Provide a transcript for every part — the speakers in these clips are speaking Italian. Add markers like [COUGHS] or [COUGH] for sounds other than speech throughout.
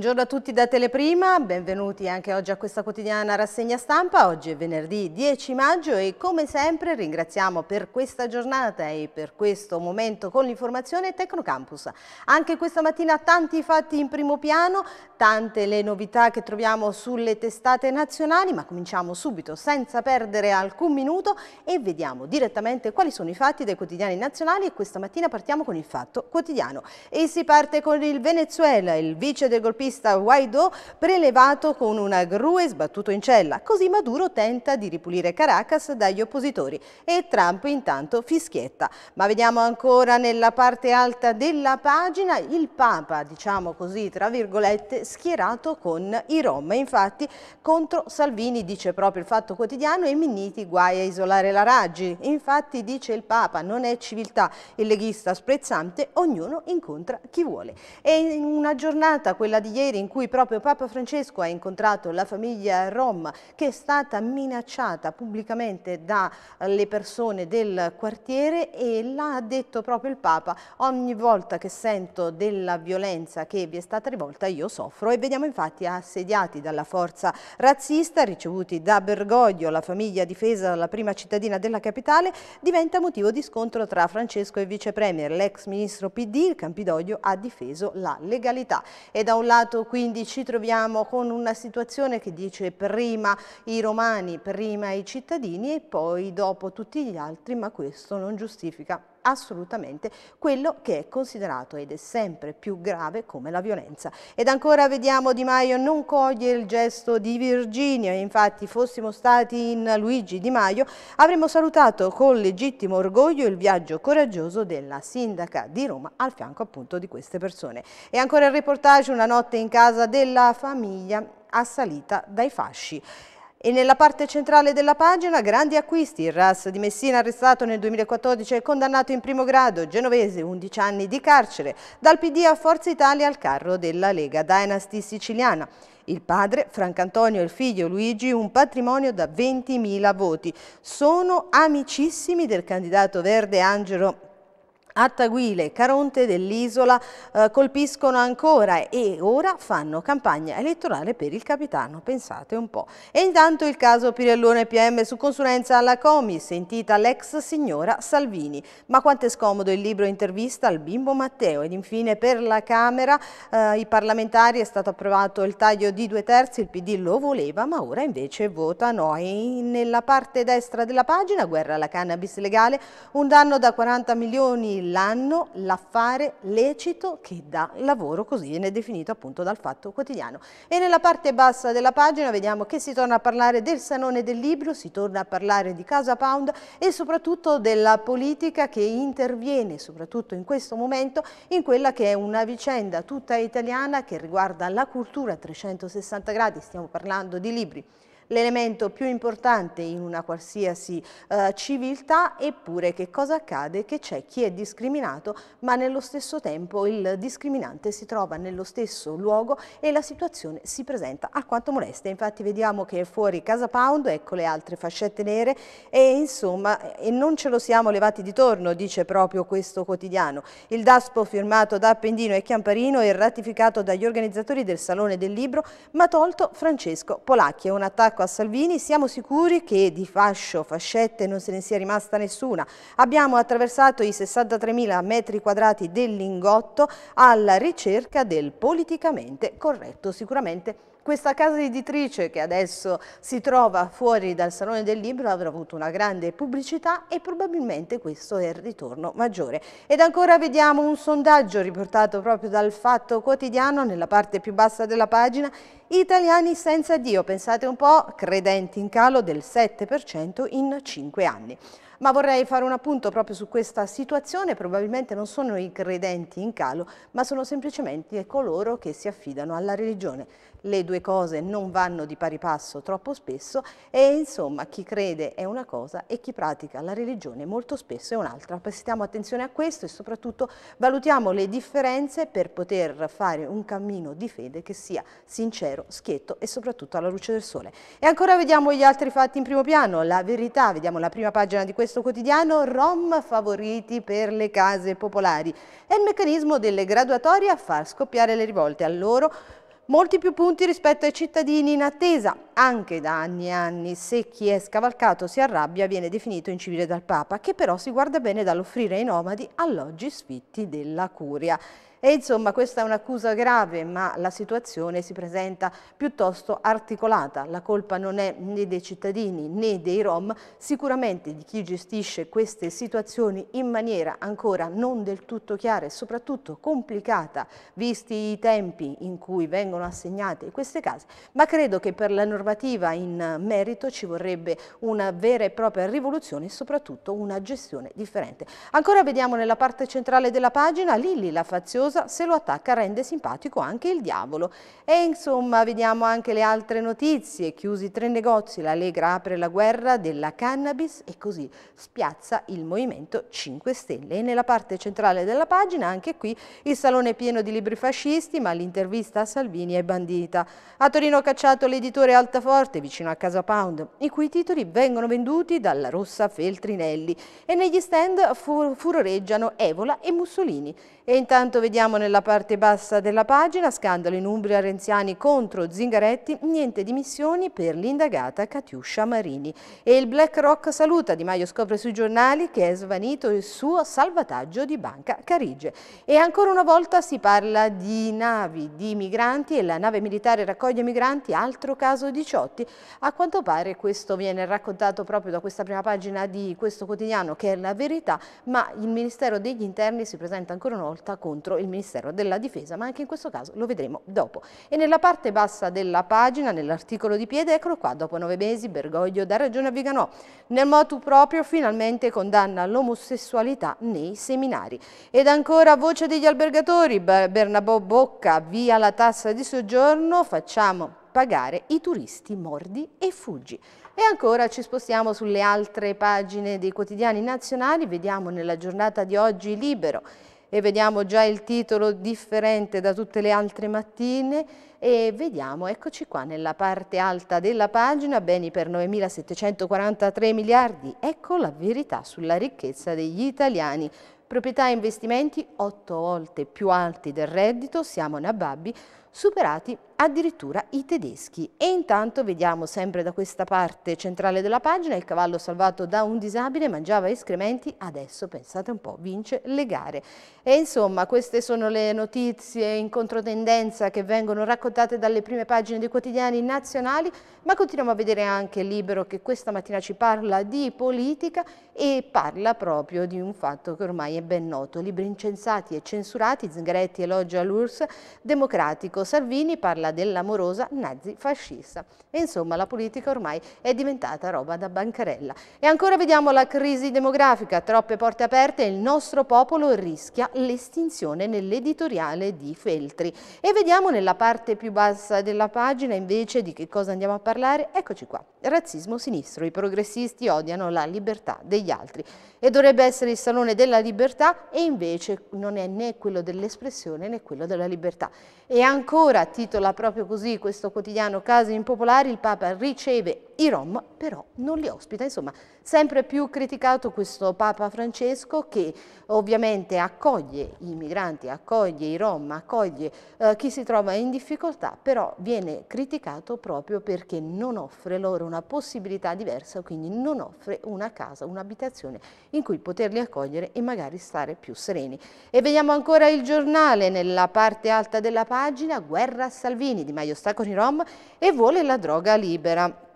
Buongiorno a tutti da Teleprima, benvenuti anche oggi a questa quotidiana rassegna stampa. Oggi è venerdì 10 maggio e come sempre ringraziamo per questa giornata e per questo momento con l'informazione Tecnocampus. Anche questa mattina tanti fatti in primo piano, tante le novità che troviamo sulle testate nazionali, ma cominciamo subito senza perdere alcun minuto e vediamo direttamente quali sono i fatti dei quotidiani nazionali e questa mattina partiamo con il fatto quotidiano. E si parte con il Venezuela, il vice del golpista leghista Guaidó prelevato con una gru e sbattuto in cella. Così Maduro tenta di ripulire Caracas dagli oppositori e Trump intanto fischietta. Ma vediamo ancora nella parte alta della pagina il Papa, diciamo così, tra virgolette, schierato con i Rom. Infatti contro Salvini dice proprio il Fatto Quotidiano e Minniti guai a isolare la Raggi. Infatti dice il Papa non è civiltà, il leghista sprezzante, ognuno incontra chi vuole. E in una giornata, quella di di ieri in cui proprio Papa Francesco ha incontrato la famiglia Rom che è stata minacciata pubblicamente dalle persone del quartiere e l'ha detto proprio il Papa ogni volta che sento della violenza che vi è stata rivolta io soffro e vediamo infatti assediati dalla forza razzista ricevuti da Bergoglio la famiglia difesa dalla prima cittadina della capitale diventa motivo di scontro tra Francesco e vicepremier l'ex ministro PD il Campidoglio ha difeso la legalità e da un lato passato, quindi ci troviamo con una situazione che dice prima i romani, prima i cittadini e poi dopo tutti gli altri, ma questo non giustifica assolutamente quello che è considerato ed è sempre più grave come la violenza. Ed ancora vediamo Di Maio non coglie il gesto di Virginia, infatti fossimo stati in Luigi Di Maio avremmo salutato con legittimo orgoglio il viaggio coraggioso della sindaca di Roma al fianco appunto di queste persone. E ancora il reportage Una notte in casa della famiglia assalita dai fasci. E nella parte centrale della pagina, grandi acquisti. Il RAS di Messina arrestato nel 2014 e condannato in primo grado. Genovese, 11 anni di carcere. Dal PD a Forza Italia al carro della Lega Dynasty siciliana. Il padre, Francantonio, e il figlio Luigi, un patrimonio da 20.000 voti. Sono amicissimi del candidato verde Angelo Attaguile e Caronte dell'isola eh, colpiscono ancora e ora fanno campagna elettorale per il capitano, pensate un po'. E intanto il caso Pirellone PM su consulenza alla Comi, sentita l'ex signora Salvini. Ma quanto è scomodo il libro intervista al bimbo Matteo ed infine per la Camera eh, i parlamentari è stato approvato il taglio di due terzi, il PD lo voleva ma ora invece vota no. E nella parte destra della pagina, guerra alla cannabis legale, un danno da 40 milioni l'anno l'affare lecito che dà lavoro, così viene definito appunto dal Fatto Quotidiano. E nella parte bassa della pagina vediamo che si torna a parlare del Salone del Libro, si torna a parlare di Casa Pound e soprattutto della politica che interviene, soprattutto in questo momento, in quella che è una vicenda tutta italiana che riguarda la cultura a 360 gradi, stiamo parlando di libri, l'elemento più importante in una qualsiasi eh, civiltà, eppure che cosa accade? Che c'è chi è discriminato, ma nello stesso tempo il discriminante si trova nello stesso luogo e la situazione si presenta alquanto molesta. Infatti vediamo che è fuori Casa Pound, ecco le altre fascette nere e insomma e non ce lo siamo levati di torno, dice proprio questo quotidiano. Il DASPO firmato da Appendino e Chiamparino e ratificato dagli organizzatori del Salone del Libro, ma tolto Francesco Polacchi. È un attacco attacco a Salvini, siamo sicuri che di fascio, fascette non se ne sia rimasta nessuna. Abbiamo attraversato i 63.000 metri quadrati del lingotto alla ricerca del politicamente corretto. Sicuramente questa casa editrice che adesso si trova fuori dal Salone del Libro avrà avuto una grande pubblicità e probabilmente questo è il ritorno maggiore. Ed ancora vediamo un sondaggio riportato proprio dal Fatto Quotidiano nella parte più bassa della pagina Italiani senza Dio, pensate un po', credenti in calo del 7% in 5 anni ma vorrei fare un appunto proprio su questa situazione, probabilmente non sono i credenti in calo, ma sono semplicemente coloro che si affidano alla religione le due cose non vanno di pari passo troppo spesso e insomma chi crede è una cosa e chi pratica la religione molto spesso è un'altra. Prestiamo attenzione a questo e soprattutto valutiamo le differenze per poter fare un cammino di fede che sia sincero, schietto e soprattutto alla luce del sole. E ancora vediamo gli altri fatti in primo piano, la verità, vediamo la prima pagina di questo quotidiano, Rom favoriti per le case popolari È il meccanismo delle graduatorie a far scoppiare le rivolte. A loro molti più punti rispetto ai cittadini in attesa, anche da anni e anni, se chi è scavalcato si arrabbia viene definito incivile dal Papa, che però si guarda bene dall'offrire ai nomadi alloggi sfitti della curia. E insomma questa è un'accusa grave ma la situazione si presenta piuttosto articolata, la colpa non è né dei cittadini né dei Rom, sicuramente di chi gestisce queste situazioni in maniera ancora non del tutto chiara e soprattutto complicata visti i tempi in cui vengono assegnate queste case, ma credo che per la normativa in merito ci vorrebbe una vera e propria rivoluzione e soprattutto una gestione differente. Ancora vediamo nella parte centrale della pagina Lilli la faziosa cosa se lo attacca rende simpatico anche il diavolo. E insomma vediamo anche le altre notizie, chiusi tre negozi, la Lega apre la guerra della cannabis e così spiazza il Movimento 5 Stelle. E nella parte centrale della pagina anche qui il salone è pieno di libri fascisti ma l'intervista a Salvini è bandita. A Torino ha cacciato l'editore Altaforte vicino a Casa Pound i cui titoli vengono venduti dalla rossa Feltrinelli e negli stand furoreggiano Evola e Mussolini e intanto vediamo nella parte bassa della pagina, scandalo in Umbria Renziani contro Zingaretti, niente dimissioni per l'indagata Catiuscia Marini. E il BlackRock saluta, Di Maio scopre sui giornali che è svanito il suo salvataggio di Banca Carige. E ancora una volta si parla di navi, di migranti e la nave militare raccoglie migranti, altro caso 18. A quanto pare questo viene raccontato proprio da questa prima pagina di questo quotidiano che è la verità, ma il Ministero degli Interni si presenta ancora una volta rivolta contro il Ministero della Difesa, ma anche in questo caso lo vedremo dopo. E nella parte bassa della pagina, nell'articolo di piede, eccolo qua, dopo nove mesi Bergoglio dà ragione a Viganò. Nel motu proprio finalmente condanna l'omosessualità nei seminari. Ed ancora voce degli albergatori, Bernabò Bocca, via la tassa di soggiorno, facciamo pagare i turisti mordi e fuggi. E ancora ci spostiamo sulle altre pagine dei quotidiani nazionali, vediamo nella giornata di oggi Libero e vediamo già il titolo differente da tutte le altre mattine e vediamo, eccoci qua nella parte alta della pagina, beni per 9.743 miliardi, ecco la verità sulla ricchezza degli italiani. Proprietà e investimenti otto volte più alti del reddito, siamo nababbi, superati addirittura i tedeschi. E intanto vediamo sempre da questa parte centrale della pagina il cavallo salvato da un disabile, mangiava escrementi, adesso pensate un po', vince le gare. E insomma queste sono le notizie in controtendenza che vengono raccontate dalle prime pagine dei quotidiani nazionali, ma continuiamo a vedere anche Libero che questa mattina ci parla di politica e parla proprio di un fatto che ormai è ben noto, libri incensati e censurati, Zingaretti elogia l'URSS democratico, Salvini parla quella dell'amorosa nazi-fascista. E insomma la politica ormai è diventata roba da bancarella. E ancora vediamo la crisi demografica, troppe porte aperte, e il nostro popolo rischia l'estinzione nell'editoriale di Feltri. E vediamo nella parte più bassa della pagina invece di che cosa andiamo a parlare, eccoci qua, razzismo sinistro, i progressisti odiano la libertà degli altri e dovrebbe essere il salone della libertà e invece non è né quello dell'espressione né quello della libertà. E ancora titola proprio così questo quotidiano Casi Impopolari, il Papa riceve i Rom, però non li ospita. Insomma, sempre più criticato questo Papa Francesco che ovviamente accoglie i migranti, accoglie i Rom, accoglie eh, chi si trova in difficoltà, però viene criticato proprio perché non offre loro una possibilità diversa, quindi non offre una casa, un'abitazione in cui poterli accogliere e magari stare più sereni. E vediamo ancora il giornale nella parte alta della pagina, Guerra a Salvini Salvini, Di Maio sta con i Rom e vuole la droga libera.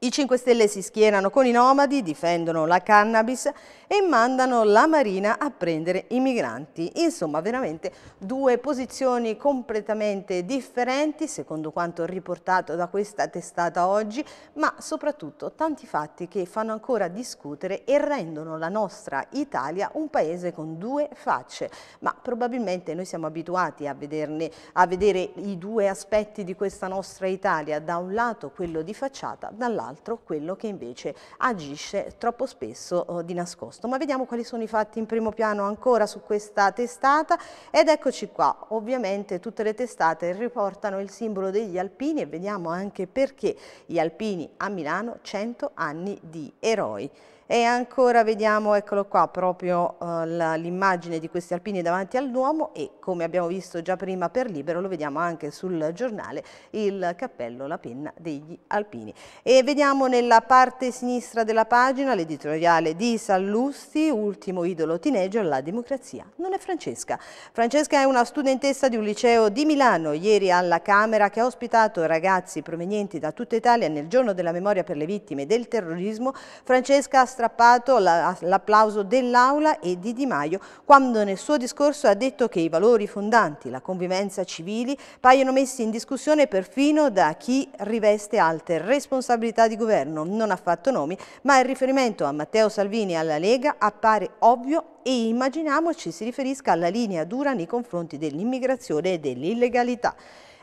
I 5 Stelle si schierano con i nomadi, difendono la cannabis e mandano la Marina a prendere i migranti. Insomma, veramente due posizioni completamente differenti, secondo quanto riportato da questa testata oggi, ma soprattutto tanti fatti che fanno ancora discutere e rendono la nostra Italia un paese con due facce. Ma probabilmente noi siamo abituati a, vederne, a vedere i due aspetti di questa nostra Italia, da un lato quello di facciata, dall'altro quello che invece agisce troppo spesso oh, di nascosto posto. Ma vediamo quali sono i fatti in primo piano ancora su questa testata ed eccoci qua. Ovviamente tutte le testate riportano il simbolo degli alpini e vediamo anche perché gli alpini a Milano 100 anni di eroi. E ancora vediamo, eccolo qua, proprio eh, l'immagine di questi alpini davanti al Duomo e come abbiamo visto già prima per Libero, lo vediamo anche sul giornale, il cappello, la penna degli alpini. E vediamo nella parte sinistra della pagina l'editoriale di Sallusti, ultimo idolo teenager, la democrazia non è Francesca. Francesca è una studentessa di un liceo di Milano, ieri alla Camera, che ha ospitato ragazzi provenienti da tutta Italia nel giorno della memoria per le vittime del terrorismo. Francesca sta strappato l'applauso dell'Aula e di Di Maio quando nel suo discorso ha detto che i valori fondanti, la convivenza civili, paiono messi in discussione perfino da chi riveste alte responsabilità di governo. Non ha fatto nomi, ma il riferimento a Matteo Salvini e alla Lega appare ovvio e immaginiamoci si riferisca alla linea dura nei confronti dell'immigrazione e dell'illegalità.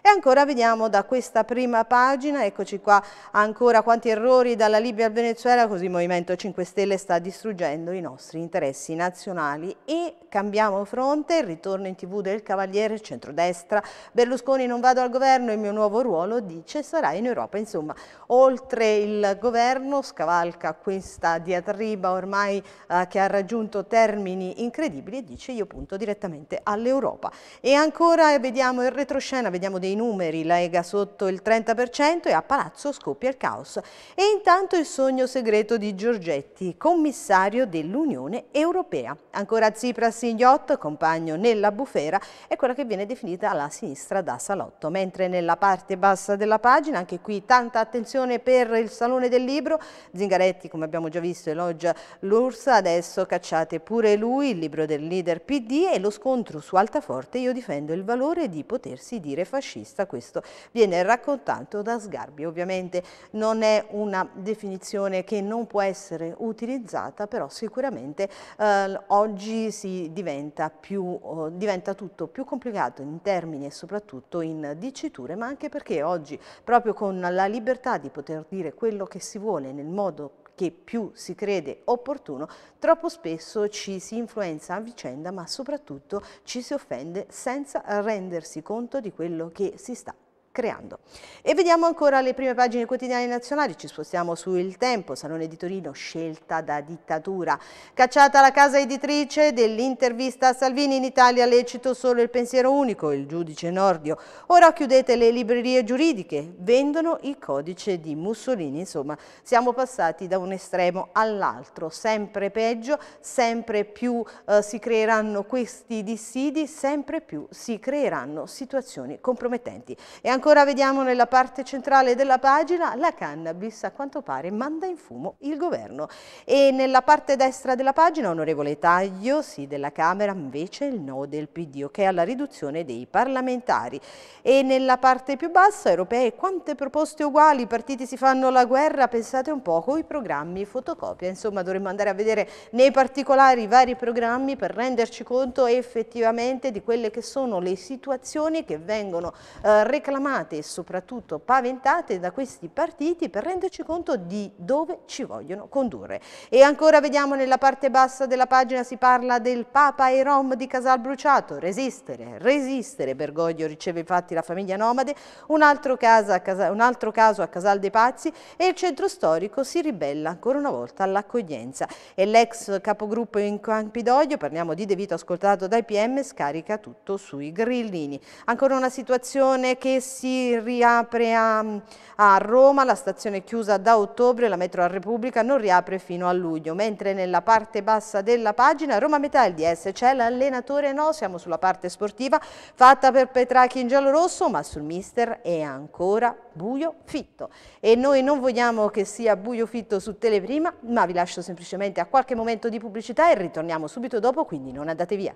E ancora vediamo da questa prima pagina, eccoci qua ancora quanti errori dalla Libia al Venezuela, così il Movimento 5 Stelle sta distruggendo i nostri interessi nazionali e cambiamo fronte, il ritorno in tv del Cavaliere centrodestra, Berlusconi non vado al governo, il mio nuovo ruolo dice sarà in Europa, insomma oltre il governo scavalca questa diatriba ormai eh, che ha raggiunto termini incredibili e dice io punto direttamente all'Europa e ancora vediamo il retroscena, vediamo dei numeri, la Ega sotto il 30% e a Palazzo scoppia il caos. E intanto il sogno segreto di Giorgetti, commissario dell'Unione Europea. Ancora Tsipras in yacht, compagno nella bufera, è quella che viene definita la sinistra da salotto. Mentre nella parte bassa della pagina, anche qui tanta attenzione per il Salone del Libro, Zingaretti come abbiamo già visto elogia l'Ursa, adesso cacciate pure lui, il libro del leader PD e lo scontro su Altaforte, io difendo il valore di potersi dire fascista vista, questo viene raccontato da Sgarbi. Ovviamente non è una definizione che non può essere utilizzata, però sicuramente eh, oggi si diventa, più, eh, diventa tutto più complicato in termini e soprattutto in diciture, ma anche perché oggi proprio con la libertà di poter dire quello che si vuole nel modo più che più si crede opportuno, troppo spesso ci si influenza a vicenda ma soprattutto ci si offende senza rendersi conto di quello che si sta creando. E vediamo ancora le prime pagine quotidiane nazionali, ci spostiamo su Il Tempo, Salone di Torino, scelta da dittatura. Cacciata la casa editrice dell'intervista a Salvini in Italia, lecito solo il pensiero unico, il giudice Nordio. Ora chiudete le librerie giuridiche, vendono il codice di Mussolini, insomma siamo passati da un estremo all'altro, sempre peggio, sempre più eh, si creeranno questi dissidi, sempre più si creeranno situazioni compromettenti. E ancora ancora vediamo nella parte centrale della pagina, la cannabis a quanto pare manda in fumo il governo. E nella parte destra della pagina, onorevole Taglio, sì della Camera, invece il no del PD, ok alla riduzione dei parlamentari. E nella parte più bassa, europee, quante proposte uguali, i partiti si fanno la guerra, pensate un poco i programmi fotocopia. Insomma, dovremmo andare a vedere nei particolari i vari programmi per renderci conto effettivamente di quelle che sono le situazioni che vengono eh, reclamate condizionate e soprattutto paventate da questi partiti per renderci conto di dove ci vogliono condurre. E ancora vediamo nella parte bassa della pagina si parla del Papa e Rom di Casal Bruciato, resistere, resistere, Bergoglio riceve infatti la famiglia nomade, un altro, casa, un altro caso a Casal dei Pazzi e il centro storico si ribella ancora una volta all'accoglienza e l'ex capogruppo in Campidoglio, parliamo di De Vito ascoltato dai PM, scarica tutto sui grillini. Ancora una situazione che si si riapre a, a Roma, la stazione è chiusa da ottobre, la metro a Repubblica non riapre fino a luglio, mentre nella parte bassa della pagina Roma Metà il DS c'è l'allenatore no, siamo sulla parte sportiva fatta per Petrachi in giallo-rosso, ma sul mister è ancora buio fitto e noi non vogliamo che sia buio fitto su Teleprima, ma vi lascio semplicemente a qualche momento di pubblicità e ritorniamo subito dopo, quindi non andate via.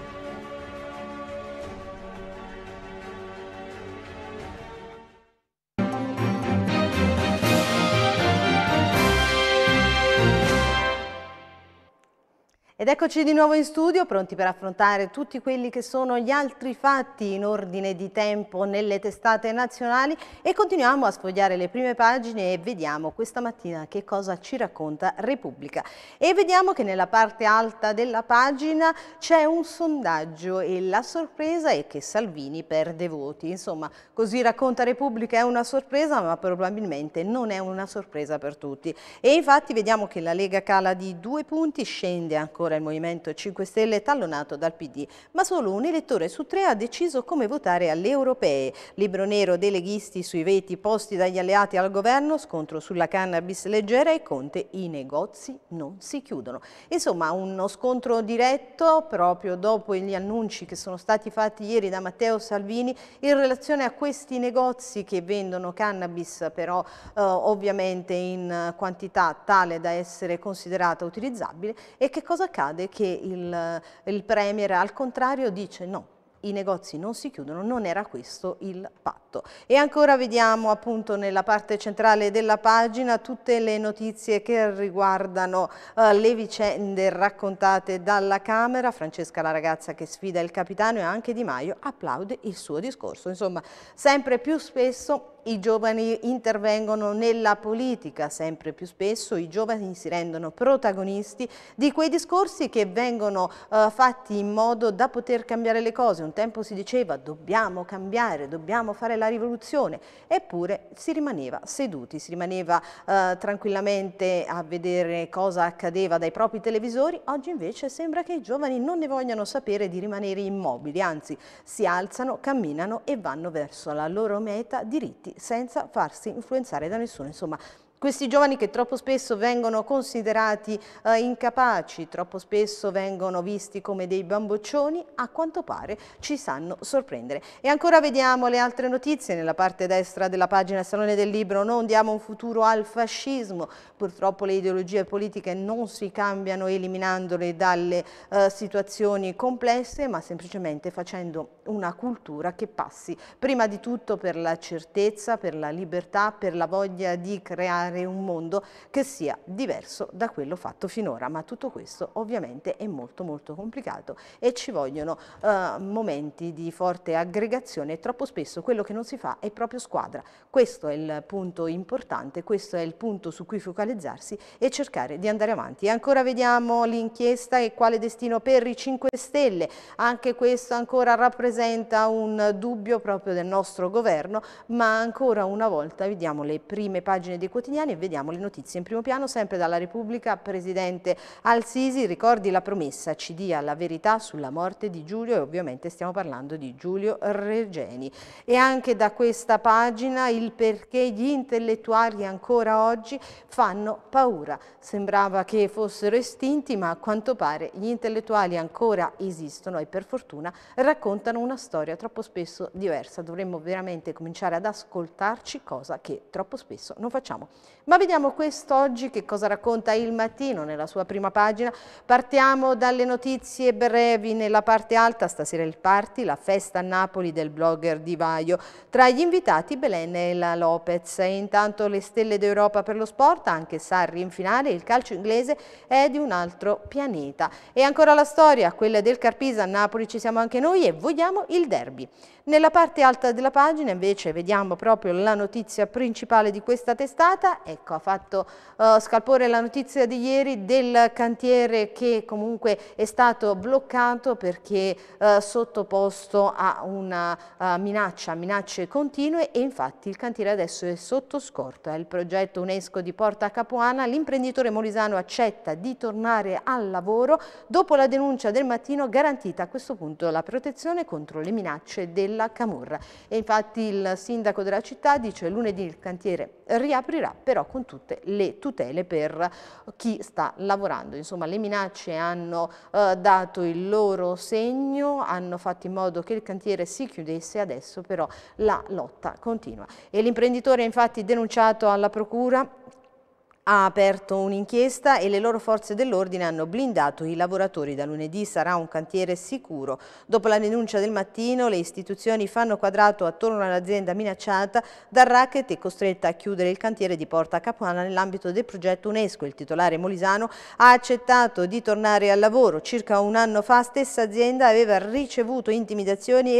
Ed eccoci di nuovo in studio, pronti per affrontare tutti quelli che sono gli altri fatti in ordine di tempo nelle testate nazionali e continuiamo a sfogliare le prime pagine e vediamo questa mattina che cosa ci racconta Repubblica. E vediamo che nella parte alta della pagina c'è un sondaggio e la sorpresa è che Salvini perde voti. Insomma, così racconta Repubblica è una sorpresa, ma probabilmente non è una sorpresa per tutti. E infatti vediamo che la Lega cala di due punti, scende ancora ancora il Movimento 5 Stelle tallonato dal PD, ma solo un elettore su tre ha deciso come votare alle europee. Libro nero dei leghisti sui veti posti dagli alleati al governo, scontro sulla cannabis leggera e Conte i negozi non si chiudono. Insomma uno scontro diretto proprio dopo gli annunci che sono stati fatti ieri da Matteo Salvini in relazione a questi negozi che vendono cannabis però eh, ovviamente in quantità tale da essere considerata utilizzabile e che cosa accade accade che il, il Premier al contrario dice no, i negozi non si chiudono, non era questo il patto. E ancora vediamo appunto nella parte centrale della pagina tutte le notizie che riguardano eh, le vicende raccontate dalla Camera, Francesca la ragazza che sfida il capitano e anche Di Maio applaude il suo discorso. Insomma, sempre più spesso i giovani intervengono nella politica sempre più spesso, i giovani si rendono protagonisti di quei discorsi che vengono eh, fatti in modo da poter cambiare le cose. Un tempo si diceva dobbiamo cambiare, dobbiamo fare la rivoluzione, eppure si rimaneva seduti, si rimaneva eh, tranquillamente a vedere cosa accadeva dai propri televisori, oggi invece sembra che i giovani non ne vogliano sapere di rimanere immobili, anzi si alzano, camminano e vanno verso la loro meta diritti senza farsi influenzare da nessuno. Insomma, questi giovani che troppo spesso vengono considerati eh, incapaci, troppo spesso vengono visti come dei bamboccioni, a quanto pare ci sanno sorprendere. E ancora vediamo le altre notizie nella parte destra della pagina Salone del Libro. Non diamo un futuro al fascismo. Purtroppo le ideologie politiche non si cambiano eliminandole dalle eh, situazioni complesse, ma semplicemente facendo una cultura che passi prima di tutto per la certezza, per la libertà, per la voglia di creare creare un mondo che sia diverso da quello fatto finora, ma tutto questo ovviamente è molto molto complicato e ci vogliono eh, momenti di forte aggregazione e troppo spesso quello che non si fa è proprio squadra, questo è il punto importante, questo è il punto su cui focalizzarsi e cercare di andare avanti. E ancora vediamo l'inchiesta e quale destino per i 5 Stelle, anche questo ancora rappresenta un dubbio proprio del nostro governo, ma ancora una volta vediamo le prime pagine dei quotidiani italiani e vediamo le notizie in primo piano sempre dalla Repubblica. Presidente Al-Sisi, ricordi la promessa, ci dia la verità sulla morte di Giulio e ovviamente stiamo parlando di Giulio Regeni. E anche da questa pagina il perché gli intellettuali ancora oggi fanno paura. Sembrava che fossero estinti ma a quanto pare gli intellettuali ancora esistono e per fortuna raccontano una storia troppo spesso diversa. Dovremmo veramente cominciare ad ascoltarci, cosa che troppo spesso non facciamo. Ma vediamo quest'oggi che cosa racconta il mattino nella sua prima pagina. Partiamo dalle notizie brevi nella parte alta, stasera il party, la festa a Napoli del blogger Di Vaio. Tra gli invitati Belen e la Lopez. E intanto le stelle d'Europa per lo sport, anche Sarri in finale, il calcio inglese è di un altro pianeta. E ancora la storia, quella del Carpisa, a Napoli ci siamo anche noi e vogliamo il derby. Nella parte alta della pagina invece vediamo proprio la notizia principale di questa testata, ecco ha fatto uh, scalpore la notizia di ieri del cantiere che comunque è stato bloccato perché uh, sottoposto a una uh, minaccia, minacce continue e infatti il cantiere adesso è sotto scorta. è Il progetto UNESCO di Porta Capuana, l'imprenditore molisano accetta di tornare al lavoro dopo la denuncia del mattino garantita a questo punto la protezione contro le minacce del della Camorra. E infatti il sindaco della città dice lunedì il cantiere riaprirà però con tutte le tutele per chi sta lavorando. Insomma le minacce hanno eh, dato il loro segno, hanno fatto in modo che il cantiere si chiudesse, adesso però la lotta continua. E l'imprenditore infatti denunciato alla procura ha aperto un'inchiesta e le loro forze dell'ordine hanno blindato i lavoratori. Da lunedì sarà un cantiere sicuro. Dopo la denuncia del mattino, le istituzioni fanno quadrato attorno all'azienda minacciata dal racket e costretta a chiudere il cantiere di Porta Capuana nell'ambito del progetto UNESCO. Il titolare Molisano ha accettato di tornare al lavoro. Circa un anno fa stessa azienda aveva ricevuto intimidazioni e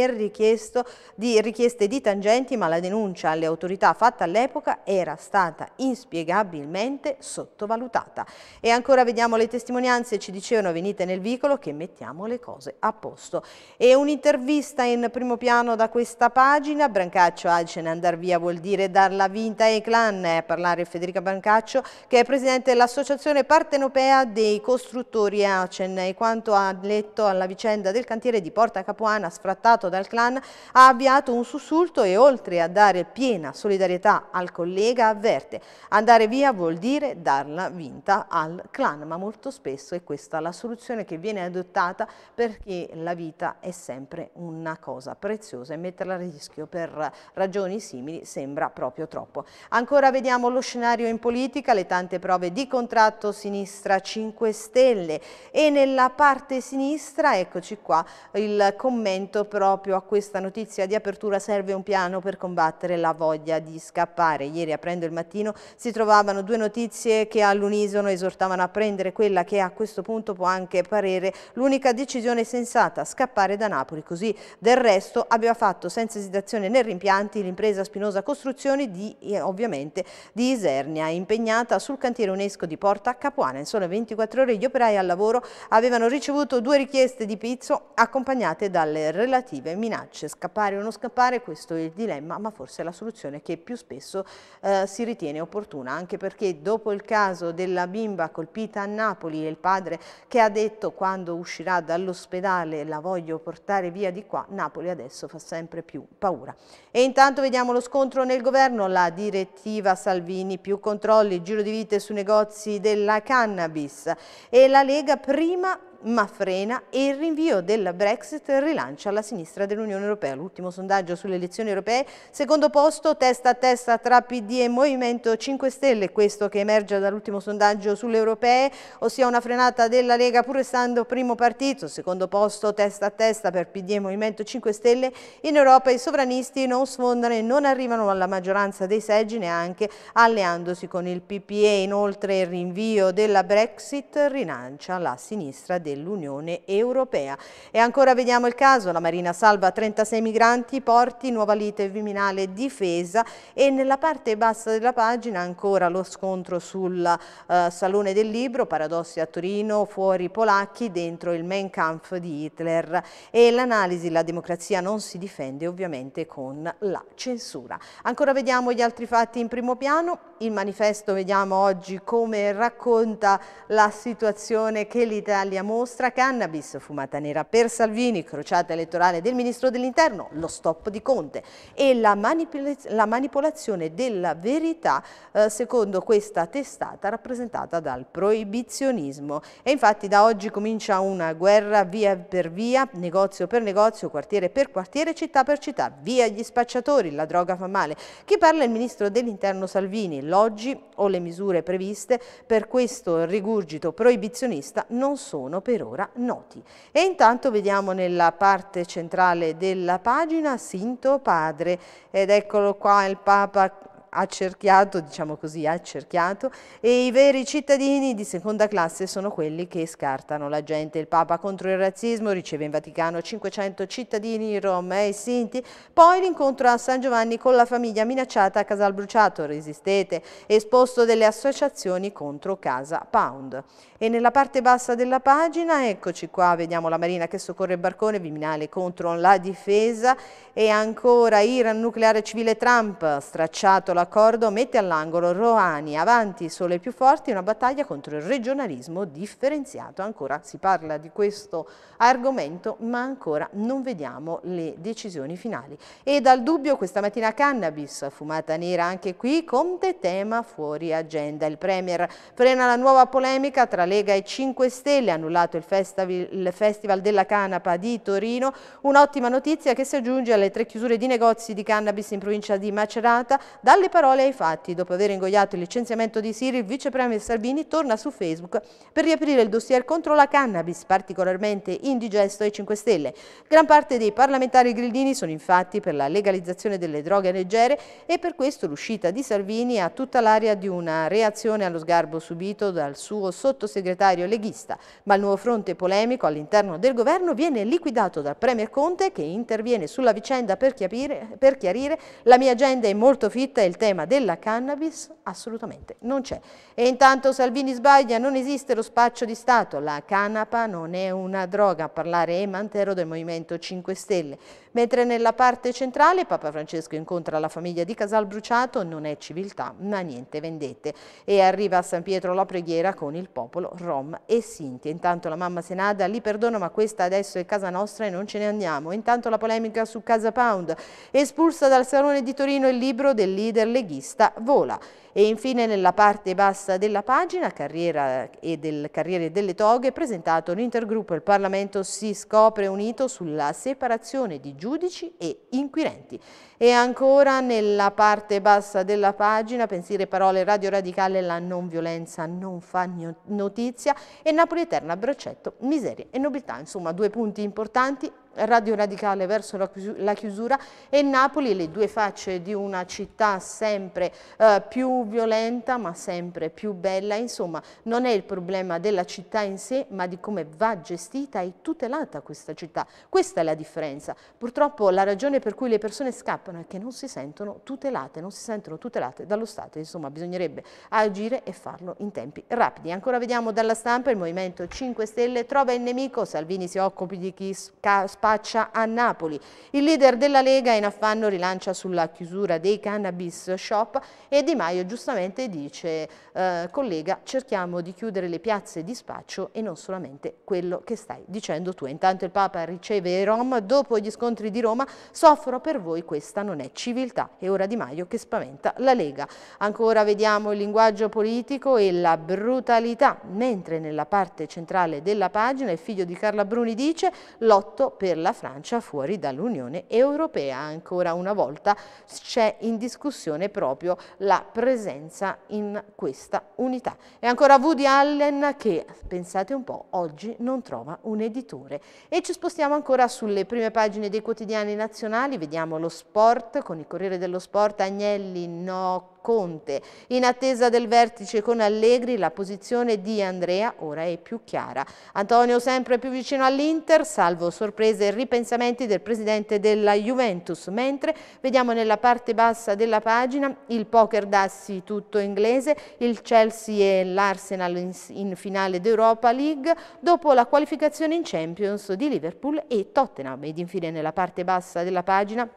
di, richieste di tangenti, ma la denuncia alle autorità fatta all'epoca era stata inspiegabilmente ampiamente sottovalutata. E ancora vediamo le testimonianze, ci dicevano venite nel vicolo che mettiamo le cose a posto. E un'intervista in primo piano da questa pagina, Brancaccio Alcen andar via vuol dire darla vinta ai clan, a parlare Federica Brancaccio che è presidente dell'associazione partenopea dei costruttori Acen e quanto ha letto alla vicenda del cantiere di Porta Capuana sfrattato dal clan ha avviato un sussulto e oltre a dare piena solidarietà al collega avverte andare via vuol dire dire darla vinta al clan, ma molto spesso è questa la soluzione che viene adottata perché la vita è sempre una cosa preziosa e metterla a rischio per ragioni simili sembra proprio troppo. Ancora vediamo lo scenario in politica, le tante prove di contratto sinistra 5 Stelle e nella parte sinistra, eccoci qua, il commento proprio a questa notizia di apertura serve un piano per combattere la voglia di scappare. Ieri aprendo il mattino si trovavano due notizie notizie che all'unisono esortavano a prendere quella che a questo punto può anche parere l'unica decisione sensata, scappare da Napoli. Così del resto aveva fatto senza esitazione né rimpianti l'impresa Spinosa Costruzioni di, eh, ovviamente di Isernia, impegnata sul cantiere UNESCO di Porta Capuana. In sole 24 ore gli operai al lavoro avevano ricevuto due richieste di pizzo accompagnate dalle relative minacce. Scappare o non scappare, questo è il dilemma, ma forse la soluzione che più spesso eh, si ritiene opportuna, anche perché dopo il caso della bimba colpita a Napoli e il padre che ha detto quando uscirà dall'ospedale la voglio portare via di qua, Napoli adesso fa sempre più paura. E intanto vediamo lo scontro nel governo, la direttiva Salvini, più controlli, giro di vite su negozi della cannabis e la Lega prima ma frena e il rinvio della Brexit rilancia la sinistra dell'Unione Europea. L'ultimo sondaggio sulle elezioni europee, secondo posto, testa a testa tra PD e Movimento 5 Stelle, questo che emerge dall'ultimo sondaggio sulle europee, ossia una frenata della Lega pur essendo primo partito, secondo posto, testa a testa per PD e Movimento 5 Stelle. In Europa i sovranisti non sfondano e non arrivano alla maggioranza dei seggi neanche alleandosi con il PPE. Inoltre il rinvio della Brexit rilancia la sinistra dell'Unione Europea dell'Unione Europea. E ancora vediamo il caso, la Marina salva 36 migranti, porti, Nuova Lite, Viminale, Difesa e nella parte bassa della pagina ancora lo scontro sul uh, Salone del Libro, paradossi a Torino, fuori polacchi, dentro il Mein Kampf di Hitler e l'analisi la democrazia non si difende ovviamente con la censura. Ancora vediamo gli altri fatti in primo piano, il manifesto vediamo oggi come racconta la situazione che l'Italia mostra mostra cannabis, fumata nera per Salvini, crociata elettorale del Ministro dell'Interno, lo stop di Conte e la, manipol la manipolazione della verità eh, secondo questa testata rappresentata dal proibizionismo. E infatti da oggi comincia una guerra via per via, negozio per negozio, quartiere per quartiere, città per città, via gli spacciatori, la droga fa male. Chi parla è il Ministro dell'Interno Salvini, l'oggi o le misure previste per questo rigurgito proibizionista non sono per per ora noti. E intanto vediamo nella parte centrale della pagina Sinto Padre ed eccolo qua il Papa accerchiato, diciamo così, accerchiato, e i veri cittadini di seconda classe sono quelli che scartano la gente. Il Papa contro il razzismo riceve in Vaticano 500 cittadini rom e sinti, poi l'incontro a San Giovanni con la famiglia minacciata a Casal Bruciato, resistete, esposto delle associazioni contro Casa Pound. E nella parte bassa della pagina, eccoci qua, vediamo la Marina che soccorre il barcone, Viminale contro la difesa e ancora Iran nucleare civile Trump, stracciato la l'accordo mette all'angolo Rohani, avanti solo i più forti, una battaglia contro il regionalismo differenziato. Ancora si parla di questo argomento ma ancora non vediamo le decisioni finali. E dal dubbio questa mattina cannabis, fumata nera anche qui, Conte tema fuori agenda. Il Premier frena la nuova polemica tra Lega e 5 Stelle, annullato il Festival, il festival della Canapa di Torino, un'ottima notizia che si aggiunge alle tre chiusure di negozi di cannabis in provincia di Macerata, dalle parole ai fatti. Dopo aver ingoiato il licenziamento di Siri, il vice premier Salvini torna su Facebook per riaprire il dossier contro la cannabis, particolarmente indigesto ai 5 Stelle. Gran parte dei parlamentari grillini sono infatti per la legalizzazione delle droghe leggere e per questo l'uscita di Salvini ha tutta l'aria di una reazione allo sgarbo subito dal suo sottosegretario leghista. Ma il nuovo fronte polemico all'interno del governo viene liquidato dal premier Conte che interviene sulla vicenda per chiarire, per chiarire la mia agenda è molto fitta e il tema della cannabis assolutamente non c'è. E intanto Salvini sbaglia, non esiste lo spaccio di Stato, la canapa non è una droga, a parlare Emantero del Movimento 5 Stelle. Mentre nella parte centrale Papa Francesco incontra la famiglia di Casal Bruciato, non è civiltà ma niente vendette e arriva a San Pietro la preghiera con il popolo Rom e Sinti. Intanto la mamma Senada li perdona ma questa adesso è casa nostra e non ce ne andiamo. Intanto la polemica su Casa Pound, espulsa dal Salone di Torino il libro del leader leghista Vola e infine nella parte bassa della pagina Carriera e del, Carriere delle Toghe presentato l'intergruppo il Parlamento si scopre unito sulla separazione di giudici e inquirenti e ancora nella parte bassa della pagina pensiere parole radio radicale la non violenza non fa notizia e Napoli Eterna Braccetto miseria e nobiltà insomma due punti importanti Radio Radicale verso la chiusura e Napoli, le due facce di una città sempre eh, più violenta ma sempre più bella, insomma non è il problema della città in sé ma di come va gestita e tutelata questa città, questa è la differenza. Purtroppo la ragione per cui le persone scappano è che non si sentono tutelate, non si sentono tutelate dallo Stato, insomma bisognerebbe agire e farlo in tempi rapidi. Ancora vediamo dalla stampa il Movimento 5 Stelle trova il nemico, Salvini si occupi di chi scappa spaccia a Napoli. Il leader della Lega in affanno rilancia sulla chiusura dei cannabis shop e Di Maio giustamente dice eh, collega cerchiamo di chiudere le piazze di spaccio e non solamente quello che stai dicendo tu. Intanto il Papa riceve i Rom, dopo gli scontri di Roma soffro per voi questa non è civiltà. E ora Di Maio che spaventa la Lega. Ancora vediamo il linguaggio politico e la brutalità, mentre nella parte centrale della pagina il figlio di Carla Bruni dice lotto per per la Francia fuori dall'Unione Europea. Ancora una volta c'è in discussione proprio la presenza in questa unità. E ancora Woody Allen che, pensate un po', oggi non trova un editore. E ci spostiamo ancora sulle prime pagine dei quotidiani nazionali, vediamo lo sport con il Corriere dello Sport Agnelli no Conte. In attesa del vertice con Allegri la posizione di Andrea ora è più chiara. Antonio sempre più vicino all'Inter, salvo sorprese e ripensamenti del presidente della Juventus, mentre vediamo nella parte bassa della pagina il poker d'assi tutto inglese, il Chelsea e l'Arsenal in, in finale d'Europa League, dopo la qualificazione in Champions di Liverpool e Tottenham ed infine nella parte bassa della pagina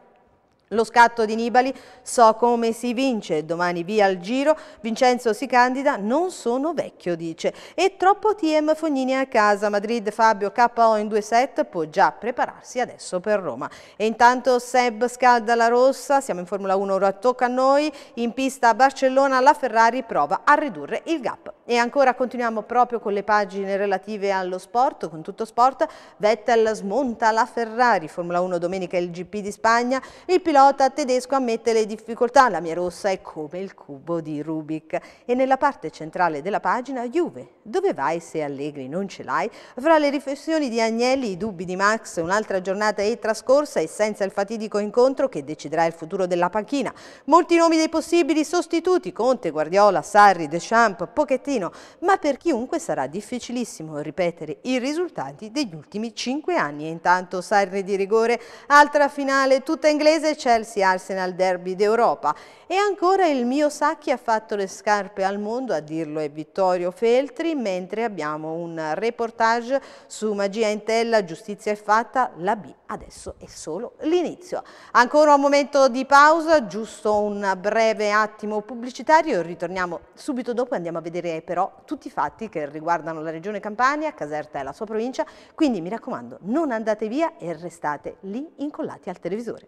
lo scatto di Nibali, so come si vince, domani via al giro, Vincenzo si candida, non sono vecchio dice. E troppo TM Fognini a casa, Madrid Fabio KO in due set, può già prepararsi adesso per Roma. E intanto Seb scalda la rossa, siamo in Formula 1, ora tocca a noi, in pista a Barcellona la Ferrari prova a ridurre il gap. E ancora continuiamo proprio con le pagine relative allo sport, con tutto sport, Vettel smonta la Ferrari, Formula 1 domenica il GP di Spagna, il pilota pilota tedesco ammette le difficoltà, la mia rossa è come il cubo di Rubik. E nella parte centrale della pagina, Juve, dove vai se Allegri non ce l'hai? Fra le riflessioni di Agnelli, i dubbi di Max, un'altra giornata è trascorsa e senza il fatidico incontro che deciderà il futuro della panchina. Molti nomi dei possibili sostituti, Conte, Guardiola, Sarri, Deschamps, Pochettino, ma per chiunque sarà difficilissimo ripetere i risultati degli ultimi cinque anni. E intanto Sarri di rigore, altra finale tutta inglese, Chelsea-Arsenal derby d'Europa. E ancora il mio Sacchi ha fatto le scarpe al mondo, a dirlo è Vittorio Feltri, mentre abbiamo un reportage su Magia in Tella, Giustizia è fatta, la B adesso è solo l'inizio. Ancora un momento di pausa, giusto un breve attimo pubblicitario, ritorniamo subito dopo e andiamo a vedere però tutti i fatti che riguardano la regione Campania, Caserta e la sua provincia, quindi mi raccomando non andate via e restate lì incollati al televisore.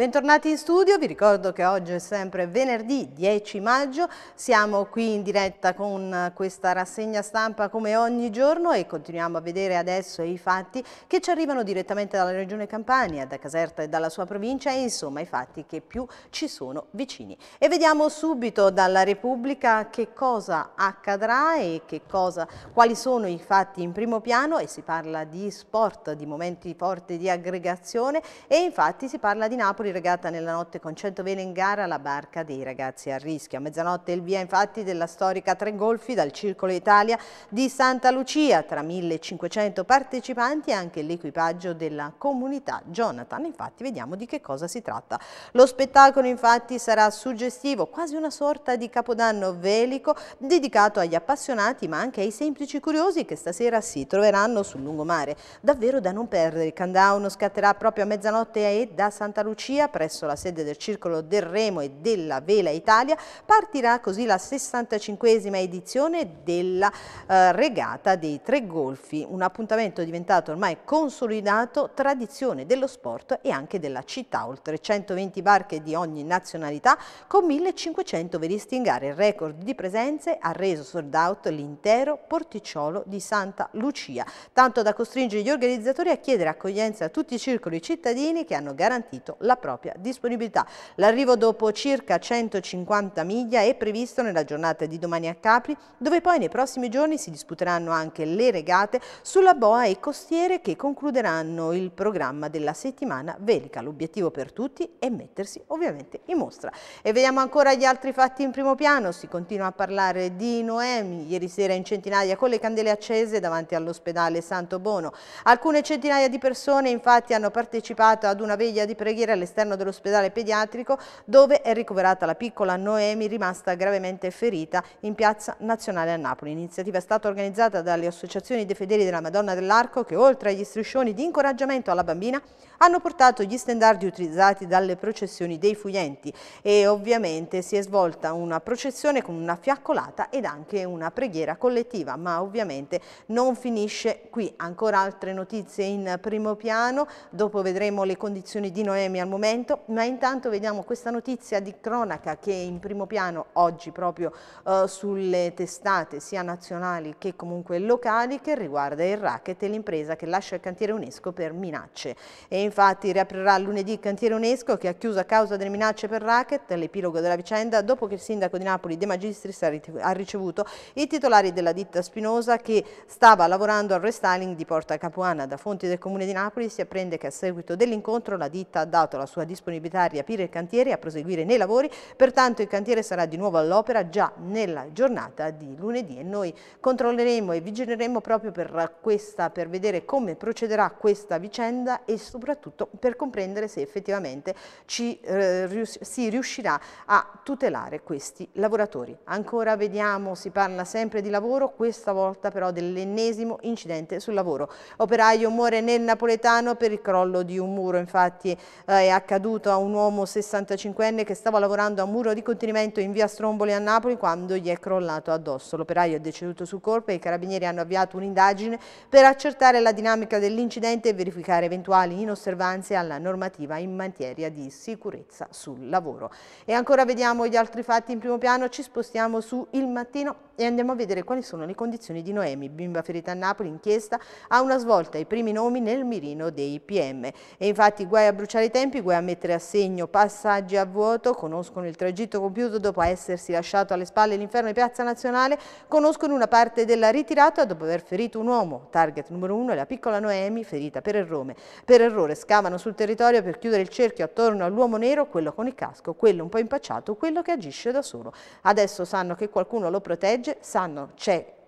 Bentornati in studio, vi ricordo che oggi è sempre venerdì 10 maggio, siamo qui in diretta con questa rassegna stampa come ogni giorno e continuiamo a vedere adesso i fatti che ci arrivano direttamente dalla regione Campania, da Caserta e dalla sua provincia e insomma i fatti che più ci sono vicini. E vediamo subito dalla Repubblica che cosa accadrà e cosa, quali sono i fatti in primo piano e si parla di sport, di momenti forti di aggregazione e infatti si parla di Napoli Napoli, regata nella notte con 100 vele in gara, la barca dei ragazzi a rischio. A mezzanotte il via infatti della storica Tre Golfi dal Circolo Italia di Santa Lucia, tra 1500 partecipanti e anche l'equipaggio della comunità Jonathan. Infatti vediamo di che cosa si tratta. Lo spettacolo infatti sarà suggestivo, quasi una sorta di capodanno velico dedicato agli appassionati ma anche ai semplici curiosi che stasera si troveranno sul lungomare. Davvero da non perdere, il countdown scatterà proprio a mezzanotte e da Santa Lucia Lombardia, presso la sede del Circolo del Remo e della Vela Italia, partirà così la 65esima edizione della eh, regata dei tre golfi, un appuntamento diventato ormai consolidato, tradizione dello sport e anche della città, oltre 120 barche di ogni nazionalità con 1500 velisti in gara, il record di presenze ha reso sold out l'intero porticciolo di Santa Lucia, tanto da costringere gli organizzatori a chiedere accoglienza a tutti i circoli cittadini che hanno garantito la propria disponibilità. L'arrivo dopo circa 150 miglia è previsto nella giornata di domani a Capri, dove poi nei prossimi giorni si disputeranno anche le regate sulla boa e costiere che concluderanno il programma della settimana velica. L'obiettivo per tutti è mettersi ovviamente in mostra. E vediamo ancora gli altri fatti in primo piano, si continua a parlare di Noemi, ieri sera in centinaia con le candele accese davanti all'ospedale Santo Bono. Alcune centinaia di persone infatti hanno partecipato ad una veglia di preghiera alle all'esterno dell'ospedale pediatrico dove è ricoverata la piccola Noemi rimasta gravemente ferita in piazza nazionale a Napoli. L'iniziativa è stata organizzata dalle associazioni dei fedeli della Madonna dell'Arco che oltre agli striscioni di incoraggiamento alla bambina hanno portato gli standard utilizzati dalle processioni dei fuyenti e ovviamente si è svolta una processione con una fiaccolata ed anche una preghiera collettiva, ma ovviamente non finisce qui. Ancora altre notizie in primo piano, dopo vedremo le condizioni di Noemi al momento momento, ma intanto vediamo questa notizia di cronaca che è in primo piano oggi proprio eh, sulle testate sia nazionali che comunque locali che riguarda il racket e l'impresa che lascia il cantiere UNESCO per minacce. E infatti riaprirà lunedì il cantiere UNESCO che ha chiuso a causa delle minacce per racket l'epilogo della vicenda dopo che il sindaco di Napoli De Magistris ha ricevuto i titolari della ditta Spinosa che stava lavorando al restyling di Porta Capuana. Da fonti del comune di Napoli si apprende che a seguito dell'incontro la ditta ha dato la sua disponibilità a riaprire il cantiere e a proseguire nei lavori, pertanto il cantiere sarà di nuovo all'opera già nella giornata di lunedì e noi controlleremo e vigileremo proprio per, questa, per vedere come procederà questa vicenda e soprattutto per comprendere se effettivamente ci, eh, si riuscirà a tutelare questi lavoratori. Ancora vediamo, si parla sempre di lavoro, questa volta però dell'ennesimo incidente sul lavoro. Operaio muore nel napoletano per il crollo di un muro, infatti eh, a accaduto a un uomo 65enne che stava lavorando a un muro di contenimento in via Stromboli a Napoli quando gli è crollato addosso. L'operaio è deceduto sul corpo e i carabinieri hanno avviato un'indagine per accertare la dinamica dell'incidente e verificare eventuali inosservanze alla normativa in materia di sicurezza sul lavoro. E ancora vediamo gli altri fatti in primo piano, ci spostiamo su Il Mattino e andiamo a vedere quali sono le condizioni di Noemi, bimba ferita a Napoli, inchiesta, a una svolta i primi nomi nel mirino dei PM. E infatti guai a bruciare i tempi, guai segue a mettere a segno passaggi a vuoto, conoscono il tragitto compiuto dopo essersi lasciato alle spalle l'inferno di Piazza Nazionale, conoscono una parte della ritirata dopo aver ferito un uomo. Target numero uno è la piccola Noemi, ferita per errore. Per errore scavano sul territorio per chiudere il cerchio attorno all'uomo nero, quello con il casco, quello un po' impacciato, quello che agisce da solo. Adesso sanno che qualcuno lo protegge, sanno c'è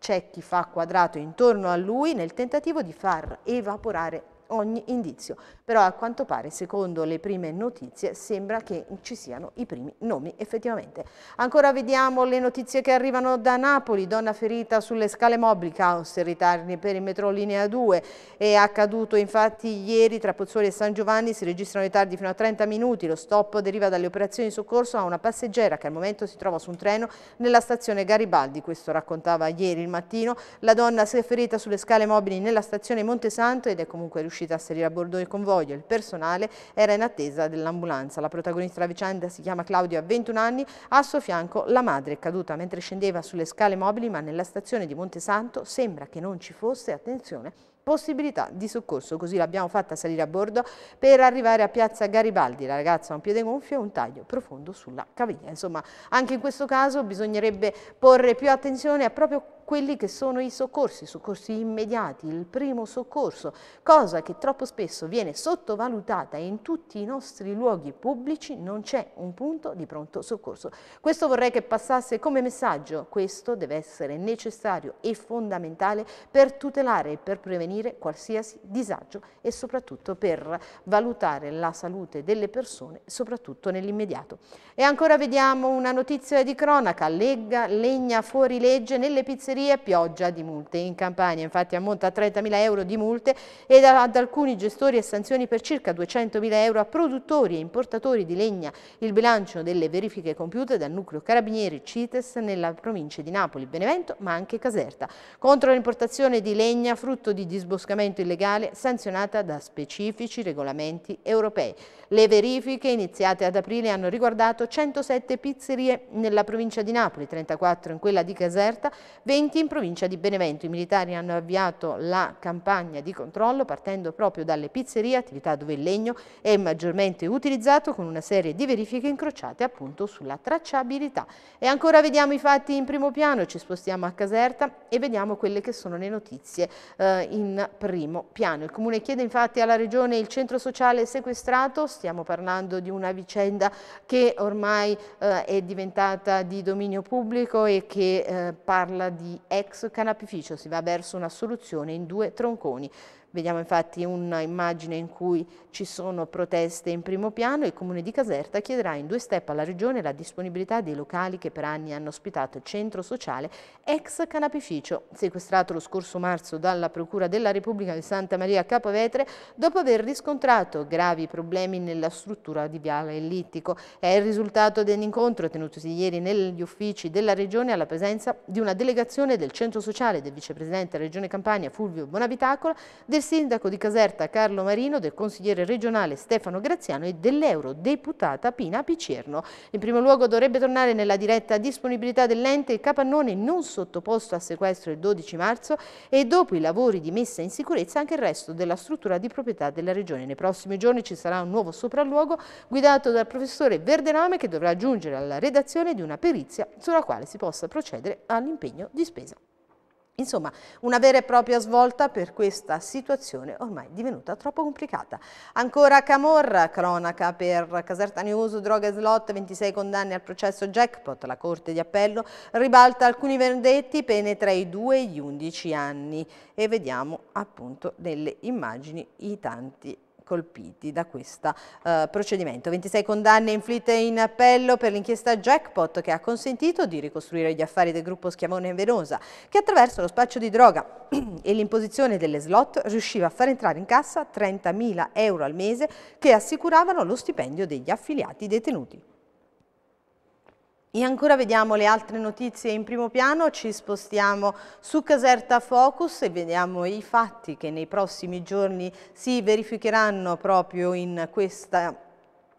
c'è chi fa quadrato intorno a lui nel tentativo di far evaporare ogni indizio, però a quanto pare, secondo le prime notizie, sembra che ci siano i primi nomi effettivamente. Ancora vediamo le notizie che arrivano da Napoli, donna ferita sulle scale mobili, caos e ritardi per il metro linea 2, è accaduto infatti ieri tra Pozzuoli e San Giovanni, si registrano ritardi fino a 30 minuti, lo stop deriva dalle operazioni di soccorso a una passeggera che al momento si trova su un treno nella stazione Garibaldi, questo raccontava ieri il mattino, la donna si è ferita sulle scale mobili nella stazione Montesanto ed è comunque riuscita riuscita a salire a bordo del convoglio. Il personale era in attesa dell'ambulanza. La protagonista della vicenda si chiama Claudia, 21 anni, a suo fianco la madre è caduta mentre scendeva sulle scale mobili, ma nella stazione di Montesanto sembra che non ci fosse, attenzione, possibilità di soccorso. Così l'abbiamo fatta salire a bordo per arrivare a Piazza Garibaldi. La ragazza ha un piede gonfio e un taglio profondo sulla caviglia. Insomma, anche in questo caso bisognerebbe porre più attenzione a proprio questo quelli che sono i soccorsi, i soccorsi immediati, il primo soccorso, cosa che troppo spesso viene sottovalutata e in tutti i nostri luoghi pubblici non c'è un punto di pronto soccorso. Questo vorrei che passasse come messaggio, questo deve essere necessario e fondamentale per tutelare e per prevenire qualsiasi disagio e soprattutto per valutare la salute delle persone, soprattutto nell'immediato. E ancora vediamo una notizia di cronaca, legga legna fuori legge nelle pizzerie periferie pioggia di multe. In Campania infatti ammonta a 30.000 euro di multe ed ad alcuni gestori e sanzioni per circa 200.000 euro a produttori e importatori di legna. Il bilancio delle verifiche compiute dal nucleo Carabinieri CITES nella provincia di Napoli, Benevento ma anche Caserta. Contro l'importazione di legna frutto di disboscamento illegale sanzionata da specifici regolamenti europei. Le verifiche iniziate ad aprile hanno riguardato 107 pizzerie nella provincia di Napoli, 34 in quella di Caserta, 20 eventi, in provincia di Benevento i militari hanno avviato la campagna di controllo partendo proprio dalle pizzerie, attività dove il legno è maggiormente utilizzato con una serie di verifiche incrociate appunto sulla tracciabilità. E ancora vediamo i fatti in primo piano, ci spostiamo a Caserta e vediamo quelle che sono le notizie eh, in primo piano. Il Comune chiede infatti alla Regione il centro sociale sequestrato, stiamo parlando di una vicenda che ormai eh, è diventata di dominio pubblico e che eh, parla di ex canapificio si va verso una soluzione in due tronconi. Vediamo infatti un'immagine in cui ci sono proteste in primo piano il Comune di Caserta chiederà in due step alla Regione la disponibilità dei locali che per anni hanno ospitato il centro sociale ex canapificio, sequestrato lo scorso marzo dalla Procura della Repubblica di Santa Maria Capovetre dopo aver riscontrato gravi problemi nella struttura di Viale Ellittico. È il risultato dell'incontro tenutosi ieri negli uffici della Regione alla presenza di una delegazione del centro sociale del vicepresidente della Regione Campania Fulvio Bonavitacola, del sindaco di Caserta Carlo Marino, del consigliere regionale Stefano Graziano e dell'eurodeputata Pina Picerno. In primo luogo dovrebbe tornare nella diretta disponibilità dell'ente il capannone non sottoposto a sequestro il 12 marzo e dopo i lavori di messa in sicurezza anche il resto della struttura di proprietà della regione. Nei prossimi giorni ci sarà un nuovo sopralluogo guidato dal professore Verdename che dovrà giungere alla redazione di una perizia sulla quale si possa procedere all'impegno di spesa. Insomma, una vera e propria svolta per questa situazione ormai divenuta troppo complicata. Ancora Camorra, cronaca per Caserta News, droga e slot, 26 condanni al processo jackpot. La Corte di Appello ribalta alcuni vendetti, pene tra i 2 e gli 11 anni. E vediamo appunto nelle immagini i tanti colpiti da questo eh, procedimento. 26 condanne inflitte in appello per l'inchiesta Jackpot che ha consentito di ricostruire gli affari del gruppo Schiamone Venosa che attraverso lo spaccio di droga [CLEARS THROAT] e l'imposizione delle slot riusciva a far entrare in cassa 30.000 euro al mese che assicuravano lo stipendio degli affiliati detenuti. E ancora vediamo le altre notizie in primo piano, ci spostiamo su Caserta Focus e vediamo i fatti che nei prossimi giorni si verificheranno proprio in questa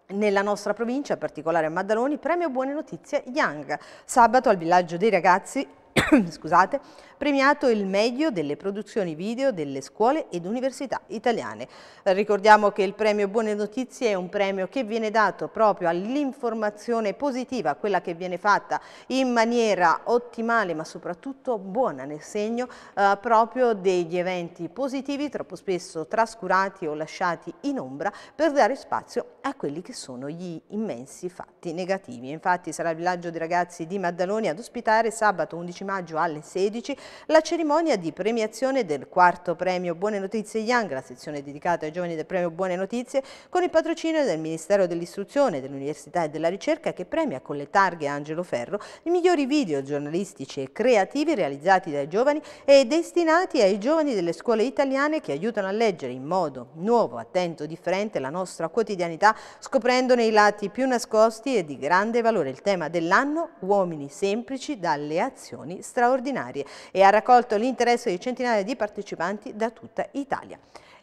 nella nostra provincia, in particolare a Maddaloni, premio Buone Notizie Young. Sabato al villaggio dei ragazzi, [COUGHS] scusate, premiato il meglio delle produzioni video delle scuole ed università italiane. Ricordiamo che il premio Buone Notizie è un premio che viene dato proprio all'informazione positiva, quella che viene fatta in maniera ottimale ma soprattutto buona nel segno eh, proprio degli eventi positivi troppo spesso trascurati o lasciati in ombra per dare spazio a quelli che sono gli immensi fatti negativi. Infatti sarà il villaggio dei ragazzi di Maddaloni ad ospitare sabato 11 maggio alle 16 la cerimonia di premiazione del quarto premio Buone Notizie Young, la sezione dedicata ai giovani del premio Buone Notizie, con il patrocinio del Ministero dell'Istruzione, dell'Università e della Ricerca che premia con le targhe Angelo Ferro i migliori video giornalistici e creativi realizzati dai giovani e destinati ai giovani delle scuole italiane che aiutano a leggere in modo nuovo, attento, differente la nostra quotidianità, scoprendone i lati più nascosti e di grande valore. Il tema dell'anno, uomini semplici dalle azioni straordinarie e ha raccolto l'interesse di centinaia di partecipanti da tutta Italia.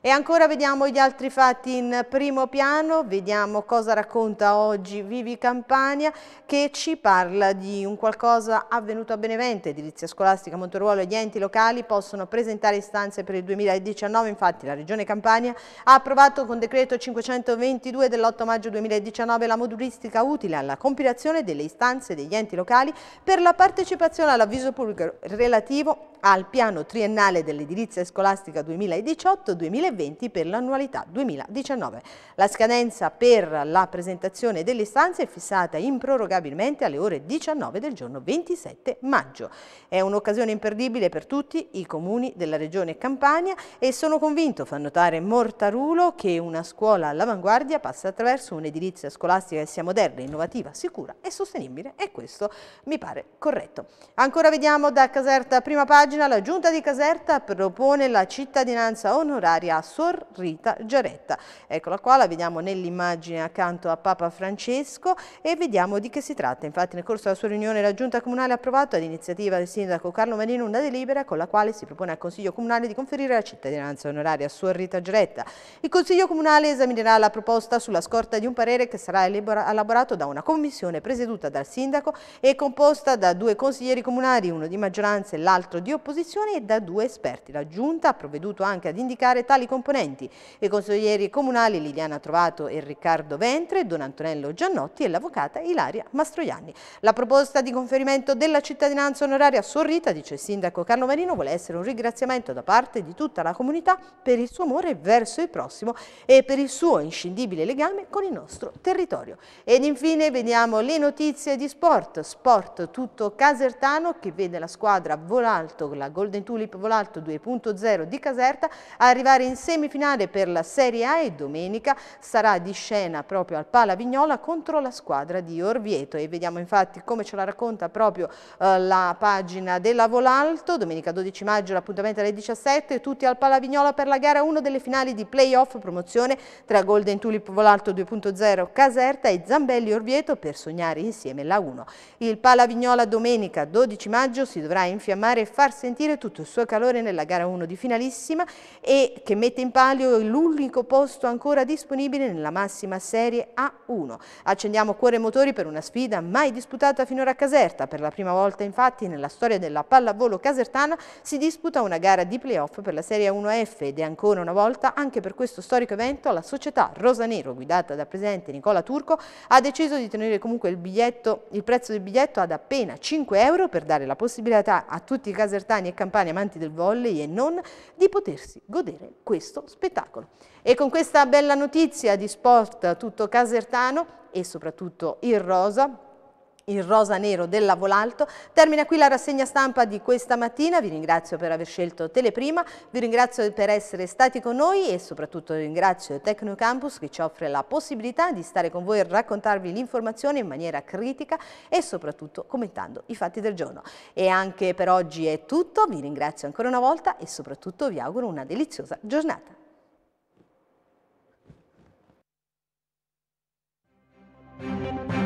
E ancora vediamo gli altri fatti in primo piano, vediamo cosa racconta oggi Vivi Campania che ci parla di un qualcosa avvenuto a Benevento, edilizia scolastica Monteruolo e gli enti locali possono presentare istanze per il 2019, infatti la Regione Campania ha approvato con decreto 522 dell'8 maggio 2019 la modulistica utile alla compilazione delle istanze degli enti locali per la partecipazione all'avviso pubblico relativo al piano triennale dell'edilizia scolastica 2018-2020 per l'annualità 2019. La scadenza per la presentazione delle istanze è fissata improrogabilmente alle ore 19 del giorno 27 maggio. È un'occasione imperdibile per tutti i comuni della regione Campania e sono convinto, fa notare Mortarulo, che una scuola all'avanguardia passa attraverso un'edilizia scolastica che sia moderna, innovativa, sicura e sostenibile e questo mi pare corretto. Ancora vediamo da Caserta prima pagina pagina la Giunta di Caserta propone la cittadinanza onoraria a Sor Rita Giaretta. Eccola qua, la vediamo nell'immagine accanto a Papa Francesco e vediamo di che si tratta. Infatti nel corso della sua riunione la Giunta Comunale ha approvato ad iniziativa del Sindaco Carlo Marino una delibera con la quale si propone al Consiglio Comunale di conferire la cittadinanza onoraria a Sor Rita Giaretta. Il Consiglio Comunale esaminerà la proposta sulla scorta di un parere che sarà elaborato da una commissione presieduta dal Sindaco e composta da due consiglieri comunali, uno di maggioranza e l'altro di opposizione e da due esperti. La Giunta ha provveduto anche ad indicare tali componenti. I consiglieri comunali Liliana Trovato e Riccardo Ventre, Don Antonello Giannotti e l'avvocata Ilaria Mastroianni. La proposta di conferimento della cittadinanza onoraria sorrita, dice il sindaco Carlo Marino, vuole essere un ringraziamento da parte di tutta la comunità per il suo amore verso il prossimo e per il suo inscindibile legame con il nostro territorio. Ed infine vediamo le notizie di sport. Sport tutto casertano che vede la squadra Volalto la Golden Tulip Volalto 2.0 di Caserta a arrivare in semifinale per la Serie A e domenica sarà di scena proprio al Pala Vignola contro la squadra di Orvieto e vediamo infatti come ce la racconta proprio eh, la pagina della Volalto, domenica 12 maggio l'appuntamento alle 17, tutti al Pala Vignola per la gara 1 delle finali di playoff promozione tra Golden Tulip Volalto 2.0 Caserta e Zambelli Orvieto per sognare insieme la 1. Il Pala Vignola domenica 12 maggio si dovrà infiammare e farsi sentire tutto il suo calore nella gara 1 di finalissima e che mette in palio l'unico posto ancora disponibile nella massima serie A1. Accendiamo cuore e motori per una sfida mai disputata finora a Caserta. Per la prima volta infatti nella storia della pallavolo casertana si disputa una gara di playoff per la serie A1F ed è ancora una volta anche per questo storico evento la società Rosanero guidata da presidente Nicola Turco ha deciso di tenere comunque il, biglietto, il prezzo del biglietto ad appena 5 euro per dare la possibilità a tutti i casertani casertani e campani amanti del volley e non, di potersi godere questo spettacolo. E con questa bella notizia di sport tutto casertano e soprattutto il rosa, il rosa nero della Volalto. Termina qui la rassegna stampa di questa mattina, vi ringrazio per aver scelto Teleprima, vi ringrazio per essere stati con noi e soprattutto ringrazio Tecnocampus che ci offre la possibilità di stare con voi e raccontarvi l'informazione in maniera critica e soprattutto commentando i fatti del giorno. E anche per oggi è tutto, vi ringrazio ancora una volta e soprattutto vi auguro una deliziosa giornata. Thank you.